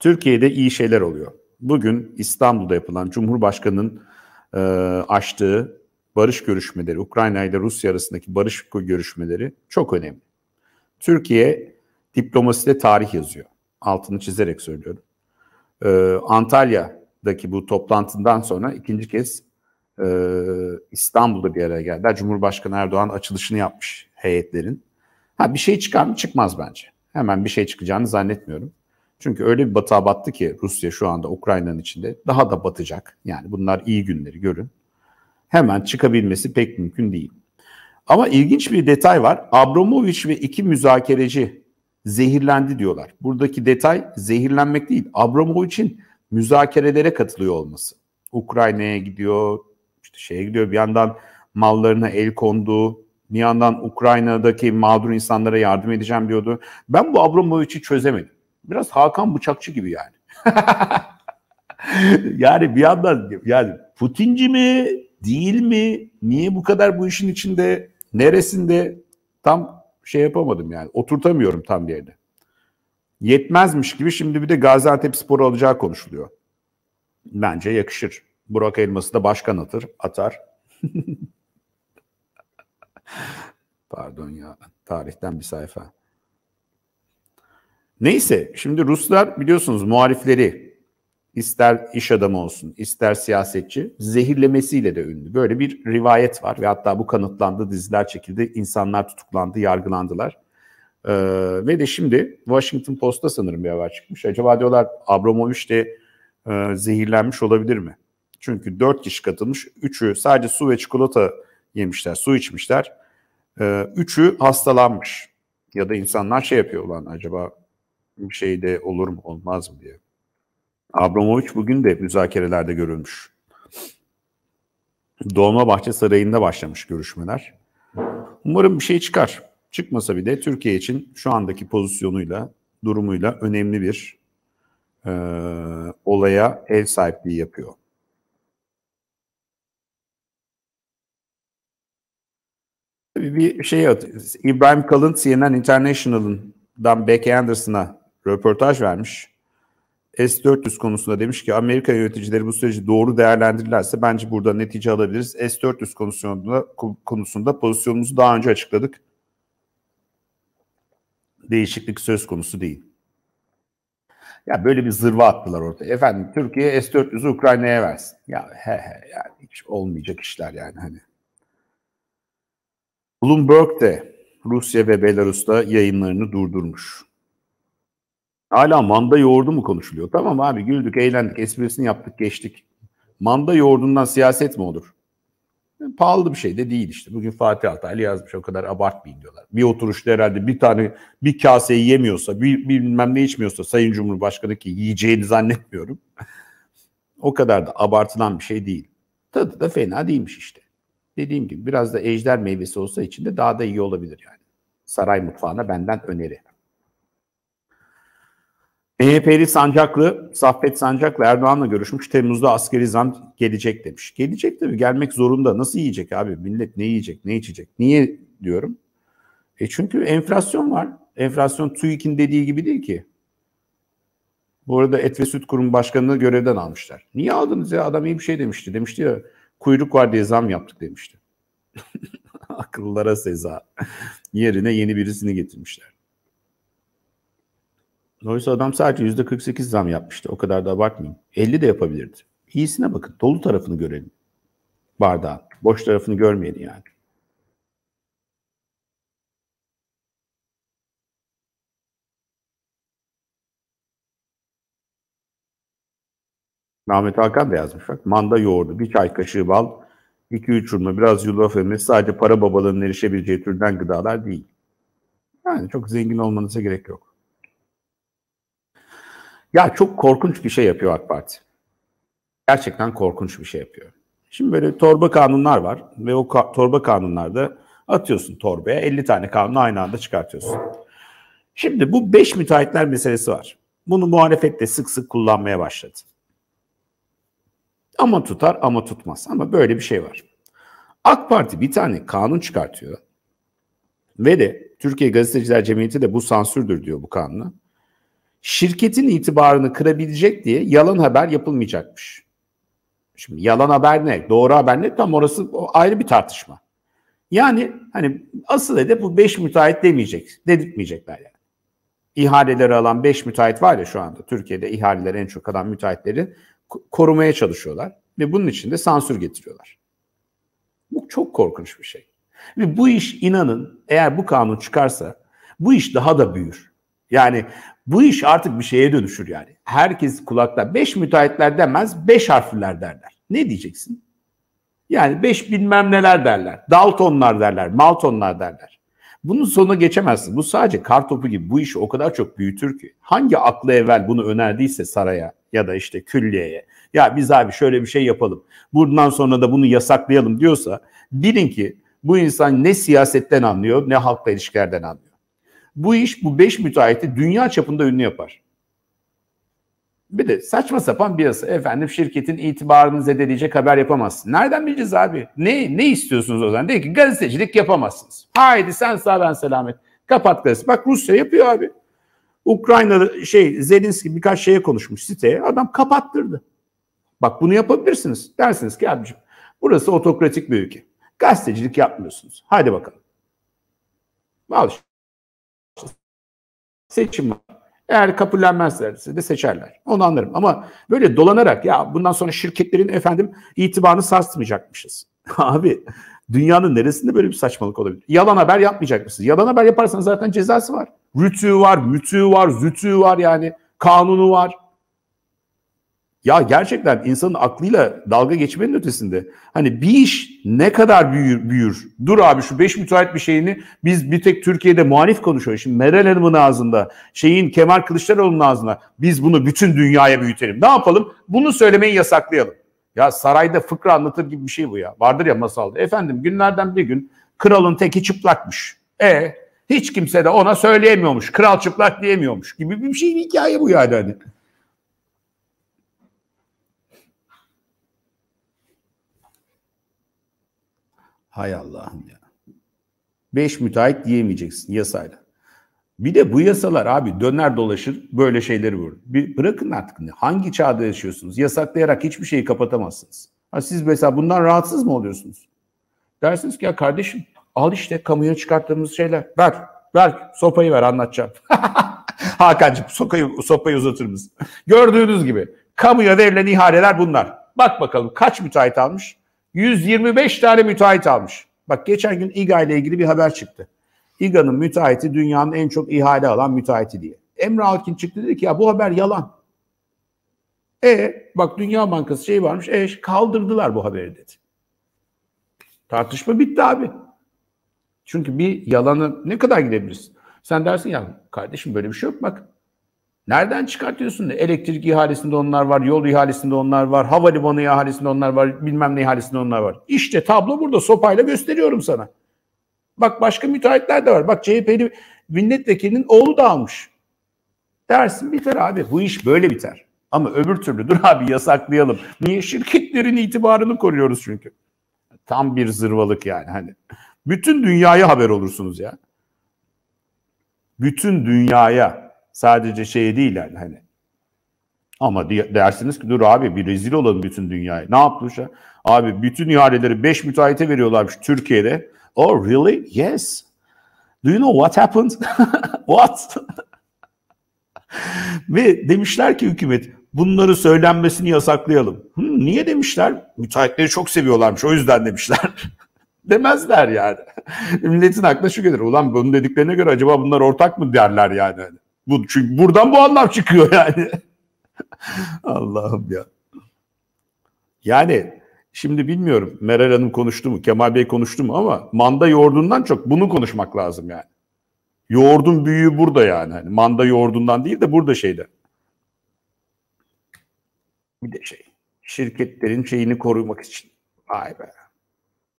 Türkiye'de iyi şeyler oluyor. Bugün İstanbul'da yapılan Cumhurbaşkanı'nın e, açtığı barış görüşmeleri, Ukrayna ile Rusya arasındaki barış görüşmeleri çok önemli. Türkiye diplomaside tarih yazıyor. Altını çizerek söylüyorum. E, Antalya'daki bu toplantından sonra ikinci kez e, İstanbul'da bir araya geldiler. Cumhurbaşkanı Erdoğan açılışını yapmış heyetlerin. Ha bir şey çıkar mı? Çıkmaz bence. Hemen bir şey çıkacağını zannetmiyorum. Çünkü öyle bir batağa battı ki Rusya şu anda Ukrayna'nın içinde daha da batacak. Yani bunlar iyi günleri görün. Hemen çıkabilmesi pek mümkün değil. Ama ilginç bir detay var. Abramovich ve iki müzakereci zehirlendi diyorlar. Buradaki detay zehirlenmek değil. Abramovich'in müzakerelere katılıyor olması. Ukrayna'ya gidiyor, işte şeye gidiyor bir yandan mallarına el kondu, bir yandan Ukrayna'daki mağdur insanlara yardım edeceğim diyordu. Ben bu Abramovich'i çözemedim. Biraz Hakan Bıçakçı gibi yani. yani bir yandan yani Putinci mi değil mi? Niye bu kadar bu işin içinde? Neresinde? Tam şey yapamadım yani. Oturtamıyorum tam bir yerde. Yetmezmiş gibi şimdi bir de Gaziantep sporu alacağı konuşuluyor. Bence yakışır. Burak Elması da başkan atır, atar. Pardon ya. Tarihten bir sayfa. Neyse şimdi Ruslar biliyorsunuz muhalifleri ister iş adamı olsun ister siyasetçi zehirlemesiyle de ünlü. Böyle bir rivayet var ve hatta bu kanıtlandı diziler çekildi insanlar tutuklandı yargılandılar. Ee, ve de şimdi Washington Post'ta sanırım bir haber çıkmış. Acaba diyorlar Abramovich de e, zehirlenmiş olabilir mi? Çünkü 4 kişi katılmış. 3'ü sadece su ve çikolata yemişler, su içmişler. E, ee, 3'ü hastalanmış. Ya da insanlar şey yapıyor lan acaba bir şey de olur mu olmaz mı diye. Abramovich bugün de müzakerelerde görülmüş. Dolmabahçe Sarayı'nda başlamış görüşmeler. Umarım bir şey çıkar. Çıkmasa bile Türkiye için şu andaki pozisyonuyla, durumuyla önemli bir e, olaya ev sahipliği yapıyor. bir şey at İbrahim Kalın CNN International'dan Beck Anderson'a röportaj vermiş. S-400 konusunda demiş ki Amerika yöneticileri bu süreci doğru değerlendirirlerse bence burada netice alabiliriz. S-400 konusunda, konusunda pozisyonumuzu daha önce açıkladık. Değişiklik söz konusu değil. Ya böyle bir zırva attılar ortaya. Efendim Türkiye S-400'ü Ukrayna'ya versin. Ya he he yani hiç olmayacak işler yani hani. Bloomberg de Rusya ve Belarus'ta yayınlarını durdurmuş. Hala manda yoğurdu mu konuşuluyor? Tamam abi güldük, eğlendik, esprisini yaptık, geçtik. Manda yoğurdundan siyaset mi olur? E, pahalı bir şey de değil işte. Bugün Fatih Altaylı yazmış o kadar abartmayın diyorlar. Bir oturuşta herhalde bir tane bir kaseyi yemiyorsa, bir, bir bilmem ne içmiyorsa Sayın Cumhurbaşkanı ki yiyeceğini zannetmiyorum. o kadar da abartılan bir şey değil. Tadı da fena değilmiş işte. Dediğim gibi biraz da ejder meyvesi olsa içinde daha da iyi olabilir yani. Saray mutfağına benden öneri. MHP'li e Sancaklı, Saffet Sancaklı Erdoğan'la görüşmüş. Temmuz'da askeri zam gelecek demiş. Gelecek tabii gelmek zorunda. Nasıl yiyecek abi? Millet ne yiyecek, ne içecek? Niye diyorum? E çünkü enflasyon var. Enflasyon TÜİK'in dediği gibi değil ki. Bu arada Et ve Süt Kurum Başkanı'nı görevden almışlar. Niye aldınız ya? Adam iyi bir şey demişti. Demişti ya kuyruk var diye zam yaptık demişti. Akıllara seza. Yerine yeni birisini getirmişler. Oysa adam sadece %48 zam yapmıştı. O kadar da abartmayayım. 50 de yapabilirdi. İyisine bakın. Dolu tarafını görelim. Bardağın. Boş tarafını görmeyelim yani. Ahmet Hakan da yazmış bak. Manda yoğurdu, bir çay kaşığı bal, iki üç hurma, biraz yulaf emesi sadece para babalarının erişebileceği türden gıdalar değil. Yani çok zengin olmanıza gerek yok. Ya çok korkunç bir şey yapıyor AK Parti. Gerçekten korkunç bir şey yapıyor. Şimdi böyle torba kanunlar var ve o ka- torba kanunlarda atıyorsun torbaya 50 tane kanunu aynı anda çıkartıyorsun. Şimdi bu 5 müteahhitler meselesi var. Bunu muhalefet de sık sık kullanmaya başladı. Ama tutar ama tutmaz ama böyle bir şey var. AK Parti bir tane kanun çıkartıyor ve de Türkiye Gazeteciler Cemiyeti de bu sansürdür diyor bu kanuna şirketin itibarını kırabilecek diye yalan haber yapılmayacakmış. Şimdi yalan haber ne? Doğru haber ne? Tam orası ayrı bir tartışma. Yani hani asıl hedef bu 5 müteahhit demeyecek, dedirtmeyecekler yani. İhaleleri alan 5 müteahhit var ya şu anda Türkiye'de ihaleleri en çok alan müteahhitleri korumaya çalışıyorlar ve bunun için de sansür getiriyorlar. Bu çok korkunç bir şey. Ve bu iş inanın eğer bu kanun çıkarsa bu iş daha da büyür. Yani bu iş artık bir şeye dönüşür yani. Herkes kulakta beş müteahhitler demez, beş harfliler derler. Ne diyeceksin? Yani beş bilmem neler derler. Daltonlar derler, Maltonlar derler. Bunun sonuna geçemezsin. Bu sadece kar topu gibi bu işi o kadar çok büyütür ki. Hangi aklı evvel bunu önerdiyse saraya ya da işte külliyeye. Ya biz abi şöyle bir şey yapalım. Buradan sonra da bunu yasaklayalım diyorsa bilin ki bu insan ne siyasetten anlıyor ne halkla ilişkilerden anlıyor. Bu iş bu 5 müteahhiti dünya çapında ünlü yapar. Bir de saçma sapan bir yasa. Efendim şirketin itibarını zedeleyecek haber yapamazsın. Nereden bileceğiz abi? Ne ne istiyorsunuz o zaman? Değil ki gazetecilik yapamazsınız. Haydi sen sağ ben selamet. Kapat gazete. Bak Rusya yapıyor abi. Ukrayna'da şey Zelenski birkaç şeye konuşmuş siteye. Adam kapattırdı. Bak bunu yapabilirsiniz. Dersiniz ki abicim burası otokratik bir ülke. Gazetecilik yapmıyorsunuz. Hadi bakalım. Al seçim var. Eğer kabullenmezlerse de seçerler. Onu anlarım. Ama böyle dolanarak ya bundan sonra şirketlerin efendim itibarını sarsmayacakmışız. Abi dünyanın neresinde böyle bir saçmalık olabilir? Yalan haber yapmayacak mısınız? Yalan haber yaparsanız zaten cezası var. Rütü var, mütü var, zütü var yani. Kanunu var. Ya gerçekten insanın aklıyla dalga geçmenin ötesinde. Hani bir iş ne kadar büyür? büyür? Dur abi şu beş müteahhit bir şeyini biz bir tek Türkiye'de muhalif konuşuyor. Şimdi Meral Hanım'ın ağzında, şeyin Kemal Kılıçdaroğlu'nun ağzında biz bunu bütün dünyaya büyütelim. Ne yapalım? Bunu söylemeyi yasaklayalım. Ya sarayda fıkra anlatır gibi bir şey bu ya. Vardır ya masalda. Efendim günlerden bir gün kralın teki çıplakmış. E hiç kimse de ona söyleyemiyormuş. Kral çıplak diyemiyormuş gibi bir şey bir hikaye bu yani hani. Hay Allah'ım ya. Beş müteahhit diyemeyeceksin yasayla. Bir de bu yasalar abi döner dolaşır böyle şeyleri vurur. Bir bırakın artık hangi çağda yaşıyorsunuz? Yasaklayarak hiçbir şeyi kapatamazsınız. Ha siz mesela bundan rahatsız mı oluyorsunuz? Dersiniz ki ya kardeşim al işte kamuya çıkarttığımız şeyler. Ver, ver sopayı ver anlatacağım. Hakan'cığım sopayı, sopayı uzatır mısın? Gördüğünüz gibi kamuya verilen ihaleler bunlar. Bak bakalım kaç müteahhit almış? 125 tane müteahhit almış. Bak geçen gün İGA ile ilgili bir haber çıktı. İGA'nın müteahhiti dünyanın en çok ihale alan müteahhiti diye. Emre Alkin çıktı dedi ki ya bu haber yalan. E bak Dünya Bankası şey varmış. E kaldırdılar bu haberi dedi. Tartışma bitti abi. Çünkü bir yalanı ne kadar gidebilirsin? Sen dersin ya kardeşim böyle bir şey yok bak. Nereden çıkartıyorsun? Elektrik ihalesinde onlar var, yol ihalesinde onlar var, havalimanı ihalesinde onlar var, bilmem ne ihalesinde onlar var. İşte tablo burada sopayla gösteriyorum sana. Bak başka müteahhitler de var. Bak CHP'li milletvekilinin oğlu da almış. Dersin biter abi. Bu iş böyle biter. Ama öbür türlü dur abi yasaklayalım. Niye? Şirketlerin itibarını koruyoruz çünkü. Tam bir zırvalık yani. Hani bütün dünyaya haber olursunuz ya. Bütün dünyaya. Sadece şey değil yani hani. Ama dersiniz ki dur abi bir rezil olalım bütün dünyaya. Ne yapmış? Abi bütün ihaleleri 5 müteahhite veriyorlarmış Türkiye'de. Oh really? Yes. Do you know what happened? what? Ve demişler ki hükümet bunları söylenmesini yasaklayalım. Hmm, niye demişler? Müteahhitleri çok seviyorlarmış o yüzden demişler. Demezler yani. Milletin aklına şu gelir. Ulan bunu dediklerine göre acaba bunlar ortak mı derler yani. Bu, çünkü buradan bu anlam çıkıyor yani. Allah'ım ya. Yani şimdi bilmiyorum Meral Hanım konuştu mu, Kemal Bey konuştu mu ama manda yoğurdundan çok bunu konuşmak lazım yani. Yoğurdun büyüğü burada yani. Hani manda yoğurdundan değil de burada şeyde. Bir de şey şirketlerin şeyini korumak için. Vay be.